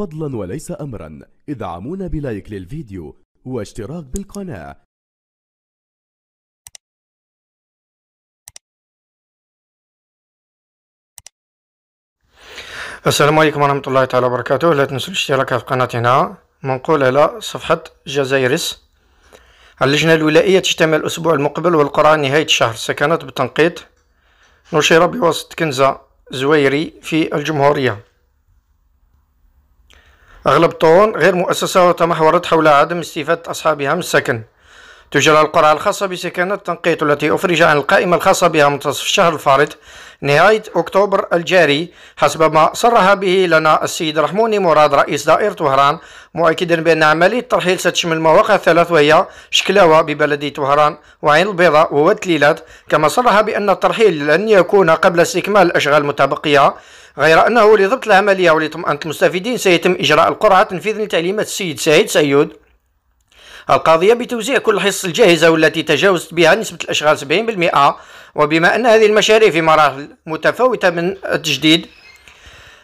فضلا وليس أمرا ادعمونا بلايك للفيديو واشتراك بالقناة السلام عليكم ورحمة الله تعالى وبركاته لا تنسوا الاشتراك في قناتنا منقول على صفحة جزائرس اللجنة الولائية تجتمع الأسبوع المقبل والقرعة نهاية الشهر سكنت بالتنقيط نشر بواسطة كنزة زويري في الجمهورية أغلب طوان غير مؤسسة وتمحورت حول عدم استفادة أصحابها من السكن تجرى القرعة الخاصة بسكنة التنقيط التي أفرج عن القائمة الخاصة بها منتصف الشهر الفارط نهاية أكتوبر الجاري حسب ما صرح به لنا السيد رحموني مراد رئيس دائرة وهران مؤكدا بأن عملية الترحيل ستشمل مواقع ثلاث وهي شكلاوة ببلدية وهران وعين البيضاء ووتليلات كما صرح بأن الترحيل لن يكون قبل استكمال الأشغال المتبقية غير أنه لضبط العملية ولطمأنة المستفيدين سيتم إجراء القرعة تنفيذا لتعليمات السيد سعيد سيود القاضيه بتوزيع كل الحصص الجاهزة والتي تجاوزت بها نسبة الأشغال 70% وبما أن هذه المشاريع في مراحل متفاوتة من التجديد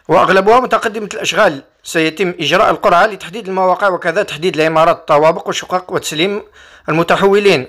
وأغلبها متقدمة الأشغال سيتم إجراء القرعة لتحديد المواقع وكذا تحديد العمارات الطوابق والشقق وتسليم المتحولين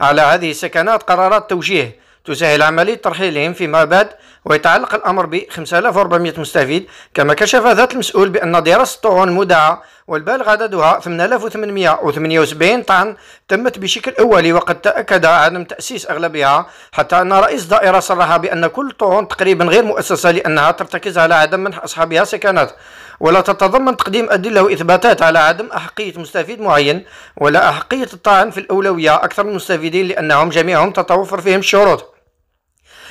على هذه السكنات قرارات توجيه تسهل عملية ترحيلهم فيما بعد ويتعلق الأمر ب 5400 مستفيد كما كشف ذات المسؤول بأن دراسة الطعون المدعى والبالغ عددها 8878 طعن تمت بشكل أولي وقد تأكد عدم تأسيس أغلبها حتى أن رئيس دائرة صرح بأن كل طعون تقريبا غير مؤسسة لأنها ترتكز على عدم منح أصحابها سكنات ولا تتضمن تقديم أدلة وإثباتات على عدم أحقية مستفيد معين ولا أحقية الطعن في الأولوية أكثر من المستفيدين لأنهم جميعهم تتوفر فيهم الشروط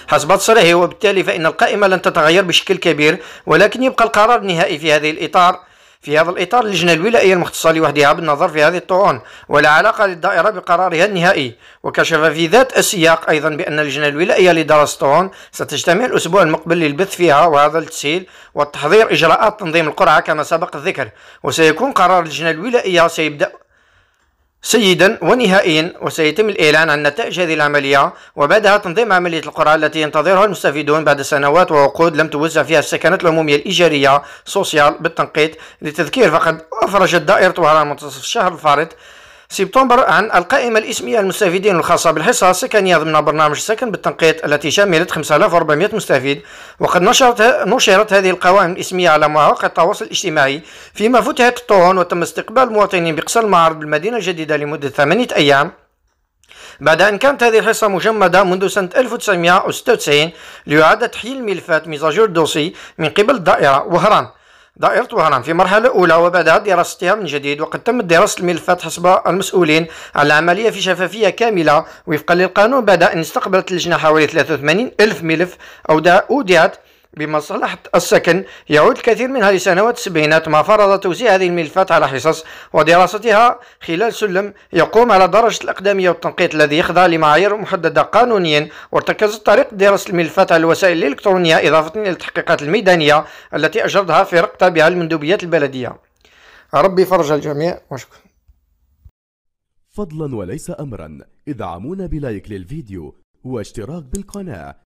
حسب تصريحه وبالتالي فإن القائمة لن تتغير بشكل كبير ولكن يبقى القرار النهائي في هذه الإطار في هذا الإطار اللجنة الولائية المختصة لوحدها بالنظر في هذه الطعون ولا علاقة للدائرة بقرارها النهائي وكشف في ذات السياق أيضا بأن اللجنة الولائية لدراسة الطعون ستجتمع الأسبوع المقبل للبث فيها وهذا التسهيل والتحضير إجراءات تنظيم القرعة كما سبق الذكر وسيكون قرار اللجنة الولائية سيبدأ سيدا ونهائيا وسيتم الإعلان عن نتائج هذه العملية وبعدها تنظيم عملية القرعة التي ينتظرها المستفيدون بعد سنوات وعقود لم توزع فيها السكنات العمومية الإيجارية سوسيال بالتنقيط لتذكير فقد أفرجت دائرة وهران منتصف الشهر الفارط سبتمبر عن القائمة الاسمية المستفيدين الخاصة بالحصة السكنية ضمن برنامج السكن بالتنقيط التي شملت 5400 مستفيد وقد نشرت نشرت هذه القوائم الاسمية على مواقع التواصل الاجتماعي فيما فتحت الطعون وتم استقبال المواطنين بقصر المعرض بالمدينة الجديدة لمدة ثمانية أيام بعد أن كانت هذه الحصة مجمدة منذ سنة 1996 لإعادة تحييل ملفات ميزاجور دوسي من قبل الدائرة وهران دائرة وهران في مرحلة أولى وبدأت دراستها من جديد وقد تمت دراسة الملفات حسب المسؤولين على العملية في شفافية كاملة وفقا للقانون بعد أن استقبلت اللجنة حوالي 83 ألف ملف أودعت بمصلحة السكن يعود الكثير منها لسنوات السبعينات ما فرض توزيع هذه الملفات على حصص ودراستها خلال سلم يقوم على درجة الأقدمية والتنقيط الذي يخضع لمعايير محددة قانونيا وارتكزت طريقة دراسة الملفات على الوسائل الإلكترونية إضافة إلى التحقيقات الميدانية التي أجردها فرق تابعة للمندوبيات البلدية ربي فرج الجميع وشكرا فضلا وليس أمرا ادعمونا بلايك للفيديو واشتراك بالقناة